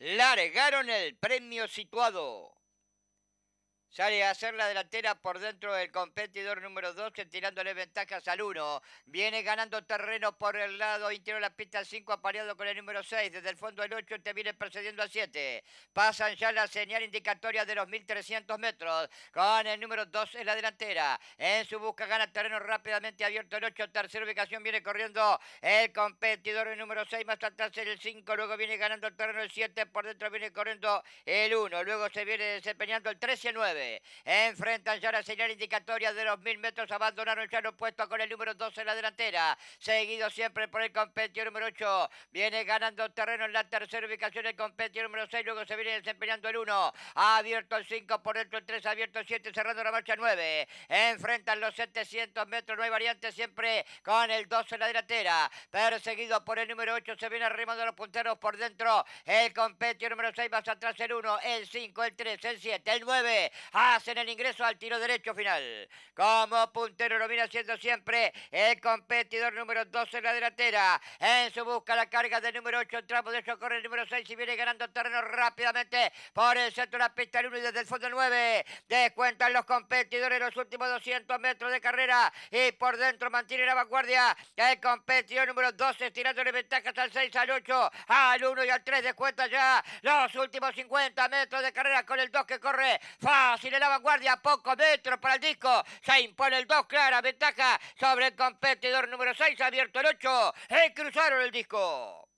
largaron el premio situado. Sale a hacer la delantera por dentro del competidor número 12, tirándole ventajas al 1. Viene ganando terreno por el lado interior de la pista 5, apareado con el número 6. Desde el fondo del 8 te viene precediendo al 7. Pasan ya la señal indicatoria de los 1300 metros. Con el número 2 en la delantera. En su busca gana terreno rápidamente abierto el 8. Tercera ubicación viene corriendo el competidor el número 6. Más atrás el 5. Luego viene ganando el terreno el 7. Por dentro viene corriendo el 1. Luego se viene desempeñando el 13 y el 9. Enfrentan ya la señal indicatoria de los 1000 metros. Abandonaron ya los puesto con el número 12 en la delantera. Seguido siempre por el competidor número 8. Viene ganando terreno en la tercera ubicación el competidor número 6. Luego se viene desempeñando el 1. abierto el 5 por dentro el 3. abierto el 7 cerrando la marcha 9. Enfrentan los 700 metros. No hay variante siempre con el 12 en la delantera. Perseguido por el número 8. Se viene arrimando los punteros por dentro. El competidor número 6 más atrás el 1. El 5, el 3, el 7, el 9 hacen el ingreso al tiro derecho final. Como puntero lo viene haciendo siempre el competidor número 12 en la delantera. En su busca la carga del número 8, el tramo de corre el número 6 y viene ganando terreno rápidamente por el centro de la pista el 1 y desde el fondo el 9. Descuentan los competidores los últimos 200 metros de carrera y por dentro mantiene la vanguardia. El competidor número 12 estirándole ventajas al 6, al 8, al 1 y al 3. Descuenta ya los últimos 50 metros de carrera con el 2 que corre fácil y la vanguardia, pocos metros para el disco. Se impone el 2, clara ventaja sobre el competidor número 6, abierto el 8. Recruzaron eh, cruzaron el disco.